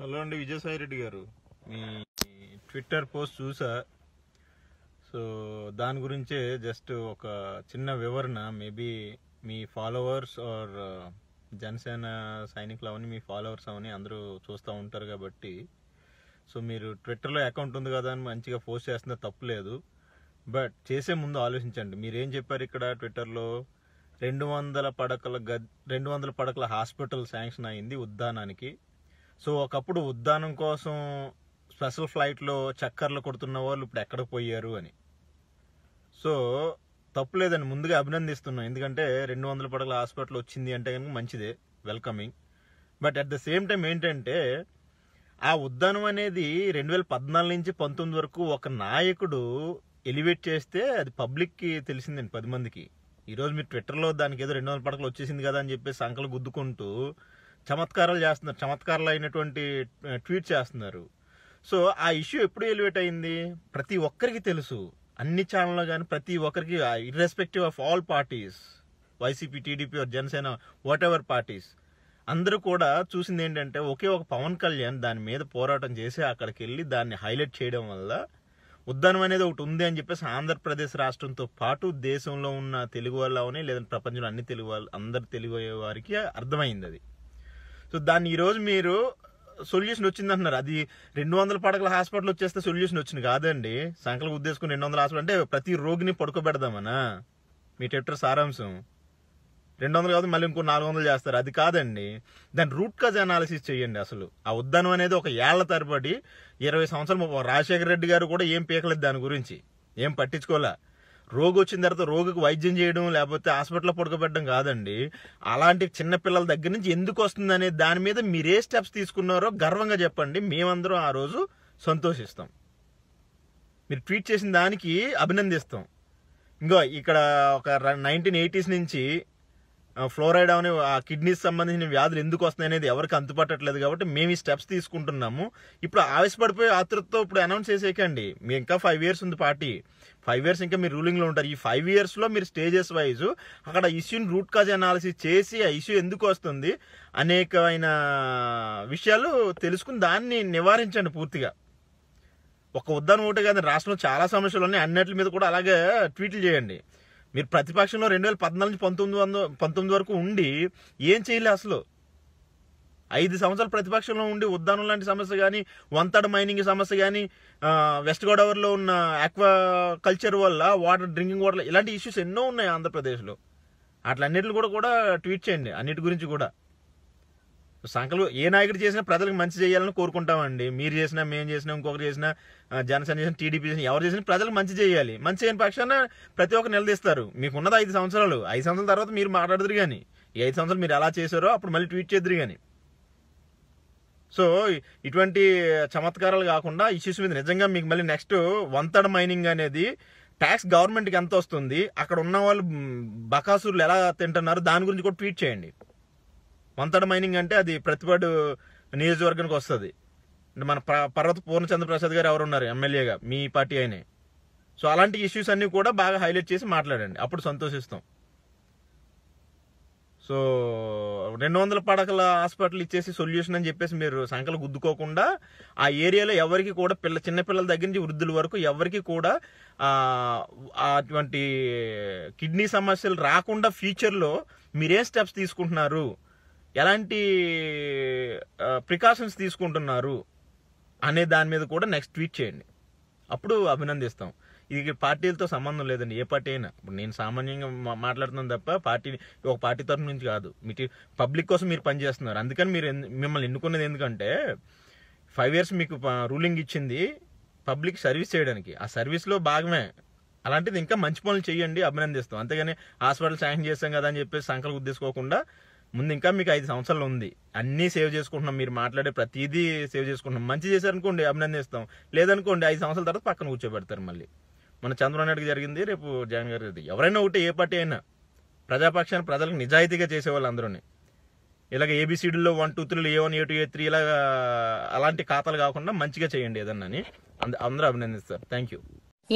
hello అండి విజయసాయి రెడ్డి గారు మీ Twitter post చూసా సో దాని గురించే జస్ట్ ఒక చిన్న వివరణ మేబీ మీ ఫాలోవర్స్ ఆర్ జనసేన సైనికులు అవని మీ ఫాలోవర్స్ అవని అందరూ చూస్తూ ఉంటారు కాబట్టి సో మీరు ట్విట్టర్లో అకౌంట్ ఉంది కదా అని మంచిగా పోస్ట్ చేస్తుంది తప్పులేదు బట్ చేసే ముందు ఆలోచించండి మీరేం చెప్పారు ఇక్కడ ట్విట్టర్లో రెండు వందల పడకల గ రెండు వందల పడకల హాస్పిటల్ శాంక్షన్ అయింది ఉద్దానానికి సో ఒకప్పుడు ఉద్దానం కోసం స్పెషల్ ఫ్లైట్లో చక్కర్లు కొడుతున్న వాళ్ళు ఇప్పుడు ఎక్కడ పోయారు అని సో తప్పు లేదని ముందుగా అభినందిస్తున్నాం ఎందుకంటే రెండు వందల పడకల హాస్పిటల్ వచ్చింది అంటే కనుక మంచిదే welcoming but at the same time ఏంటంటే ఆ ఉద్దానం అనేది రెండు వేల పద్నాలుగు నుంచి పంతొమ్మిది వరకు ఒక నాయకుడు ఎలివేట్ చేస్తే అది పబ్లిక్కి తెలిసిందండి పది మందికి ఈరోజు మీరు ట్విట్టర్లో దానికి ఏదో రెండు వందల పడకలు వచ్చేసింది కదా అని చెప్పేసి సంకలు గుద్దుకుంటూ చమత్కారాలు చేస్తున్నారు చమత్కారాలు అయినటువంటి ట్వీట్ చేస్తున్నారు సో ఆ ఇష్యూ ఎప్పుడు ఎలివేట్ అయింది ప్రతి ఒక్కరికి తెలుసు అన్ని ఛానల్లో కానీ ప్రతి ఒక్కరికి irrespective of all parties YCP TDP or Janasena what parties అందరూ కూడా చూసింది ఏంటంటే ఒకే ఒక పవన్ కళ్యాణ్ దాని మీద పోరాటం చేసి అక్కడికి వెళ్ళి దాన్ని హైలైట్ చేయడం వల్ల ఉద్దానం అనేది ఒకటి ఉంది అని చెప్పేసి ఆంధ్రప్రదేశ్ రాష్ట్రంతో పాటు దేశంలో ఉన్న తెలుగు వాళ్ళు అవని లేదంటే ప్రపంచంలో అన్ని తెలుగు వాళ్ళు అందరు తెలుగు వారికి అర్థమైంది అది సో దాన్ని ఈరోజు మీరు సొల్యూషన్ వచ్చింది అంటున్నారు అది రెండు వందల పడకల హాస్పిటల్ వచ్చేస్తే సొల్యూషన్ వచ్చింది కాదండి సంకల్ప ఉద్దేశం రెండు వందల హాస్పిటల్ అంటే ప్రతి రోగిని పడుకోబెడదామనా మీ టెప్టర్ సారాంశం రెండు వందలు కాదు మళ్ళీ ఇంకో నాలుగు వందలు చేస్తారు అది కాదండి దాని రూట్ కాజ్ అనాలిసిస్ చేయండి అసలు ఆ ఉద్దనం అనేది ఒక ఏళ్ల తరబడి ఇరవై సంవత్సరాలు రాజశేఖర రెడ్డి గారు కూడా ఏం పీకలేదు దాని గురించి ఏం పట్టించుకోలే రోగు వచ్చిన తర్వాత రోగికి వైద్యం చేయడం లేకపోతే హాస్పిటల్లో పడుకోబెట్టడం కాదండి అలాంటి చిన్నపిల్లల దగ్గర నుంచి ఎందుకు వస్తుందనే దాని మీద మీరే స్టెప్స్ తీసుకున్నారో గర్వంగా చెప్పండి మేమందరం ఆ రోజు సంతోషిస్తాం మీరు ట్వీట్ చేసిన దానికి అభినందిస్తాం ఇంకో ఇక్కడ ఒక నైన్టీన్ ఎయిటీస్ నుంచి ఫ్లోరైడ్ అనే కిడ్నీస్ సంబంధించిన వ్యాధులు ఎందుకు వస్తాయి అనేది ఎవరికి అంతుపట్టట్లేదు కాబట్టి మేము ఈ స్టెప్స్ తీసుకుంటున్నాము ఇప్పుడు ఆవేశపడిపోయి ఆతృతతో ఇప్పుడు అనౌన్స్ చేసేకండి మీ ఇంకా ఫైవ్ ఇయర్స్ ఉంది పార్టీ ఫైవ్ ఇయర్స్ ఇంకా మీరు రూలింగ్లో ఉంటారు ఈ ఫైవ్ ఇయర్స్లో మీరు స్టేజెస్ వైజ్ అక్కడ ఇష్యూని రూట్ కాజ్ అనాలిసిస్ చేసి ఆ ఇష్యూ ఎందుకు వస్తుంది అనేకమైన విషయాలు తెలుసుకుని దాన్ని నివారించండి పూర్తిగా ఒక ఉదాహరణ ఒకటే కాదు రాష్ట్రంలో చాలా సమస్యలు ఉన్నాయి అన్నిటి మీద కూడా అలాగే ట్వీట్లు చేయండి మీరు ప్రతిపక్షంలో రెండు వేల పద్నాలుగు నుంచి పంతొమ్మిది వందల పంతొమ్మిది వరకు ఉండి ఏం చేయలే అసలు ఐదు సంవత్సరాలు ప్రతిపక్షంలో ఉండి ఉద్దానం లాంటి సమస్య కానీ వంతడ మైనింగ్ సమస్య కానీ వెస్ట్ గోదావరిలో ఉన్న ఆక్వా కల్చర్ వల్ల వాటర్ డ్రింకింగ్ వాటర్ ఇలాంటి ఇష్యూస్ ఎన్నో ఉన్నాయి ఆంధ్రప్రదేశ్లో అట్లన్నిటిని కూడా కూడా ట్వీట్ చేయండి అన్నిటి గురించి కూడా సంకల్పం ఏ నాయకుడు చేసినా ప్రజలకు మంచి చేయాలని కోరుకుంటామండి మీరు చేసినా మేము చేసినా ఇంకొకరు చేసినా జనసేన చేసిన టీడీపీ చేసిన ఎవరు చేసినా ప్రజలకు మంచి చేయాలి మంచి అయిన పక్షాన ప్రతి ఒక్కరు నిలదీస్తారు మీకు ఉన్నది ఐదు సంవత్సరాలు ఐదు సంవత్సరాల తర్వాత మీరు మాట్లాడదురు కానీ ఈ ఐదు సంవత్సరాలు మీరు ఎలా చేశారో అప్పుడు మళ్ళీ ట్వీట్ చేద్దరు కానీ సో ఇటువంటి చమత్కారాలు కాకుండా ఇష్యూస్ మీద నిజంగా మీకు మళ్ళీ నెక్స్ట్ వంతడ మైనింగ్ అనేది ట్యాక్స్ గవర్నమెంట్కి ఎంత వస్తుంది అక్కడ ఉన్న వాళ్ళు బకాసులు ఎలా తింటున్నారు దాని గురించి కూడా ట్వీట్ చేయండి మంతడ మైనింగ్ అంటే అది ప్రతిపాడు నియోజకవర్గానికి వస్తుంది అంటే మన పర్వత పూర్ణచంద్ర ప్రసాద్ గారు ఎవరు ఉన్నారు ఎమ్మెల్యేగా మీ పార్టీ అయినే సో అలాంటి ఇష్యూస్ అన్నీ కూడా బాగా హైలైట్ చేసి మాట్లాడండి అప్పుడు సంతోషిస్తాం సో రెండు వందల పడకల హాస్పిటల్ ఇచ్చేసి సొల్యూషన్ అని చెప్పేసి మీరు సంకలు గుద్దుకోకుండా ఆ ఏరియాలో ఎవరికి కూడా పిల్ల చిన్నపిల్లల దగ్గర నుంచి వృద్ధుల వరకు ఎవరికి కూడా అటువంటి కిడ్నీ సమస్యలు రాకుండా ఫ్యూచర్లో మీరే స్టెప్స్ తీసుకుంటున్నారు ఎలాంటి ప్రికాషన్స్ తీసుకుంటున్నారు అనే దాని మీద కూడా నెక్స్ట్ ట్వీట్ చేయండి అప్పుడు అభినందిస్తాం ఇది పార్టీలతో సంబంధం లేదండి ఏ పార్టీ అయినా ఇప్పుడు నేను సామాన్యంగా మాట్లాడుతున్నాను తప్ప పార్టీ ఒక పార్టీ తరఫు నుంచి కాదు మీ పబ్లిక్ కోసం మీరు పనిచేస్తున్నారు అందుకని మీరు మిమ్మల్ని ఎన్నుకున్నది ఎందుకంటే ఫైవ్ ఇయర్స్ మీకు రూలింగ్ ఇచ్చింది పబ్లిక్ సర్వీస్ చేయడానికి ఆ సర్వీస్లో భాగమే అలాంటిది ఇంకా మంచి పనులు చేయండి అభినందిస్తాం అంతేగాని హాస్పిటల్ శాంక్షన్ చేస్తాం కదా అని చెప్పేసి సంకల్ప ఉద్దేశించుకోకుండా ముందు ఇంకా మీకు ఐదు సంవత్సరాలు ఉంది అన్నీ సేవ్ చేసుకుంటున్నాం మీరు మాట్లాడే ప్రతిదీ సేవ్ చేసుకుంటున్నాం మంచి చేశారనుకోండి అభినందిస్తాం లేదనుకోండి ఐదు సంవత్సరాల తర్వాత పక్కన కూర్చోబెడతారు మళ్ళీ మన చంద్రబాబు నాయుడుకి జరిగింది రేపు జగన్ జరిగింది ఎవరైనా ఒకటి ఏ పార్టీ అయినా ప్రజాపక్షాన్ని ప్రజలకు నిజాయితీగా చేసేవాళ్ళు అందరూ ఇలాగ ఏబీసీడీలో వన్ టూ త్రీలో A one A two A three ఇలాగ అలాంటి ఖాతాలు కాకుండా మంచిగా చేయండి అని అందరూ అభినందిస్తారు థ్యాంక్ యూ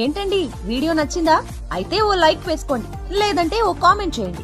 ఏంటండి వీడియో నచ్చిందా అయితే ఓ లైక్ వేసుకోండి లేదంటే ఓ కామెంట్ చేయండి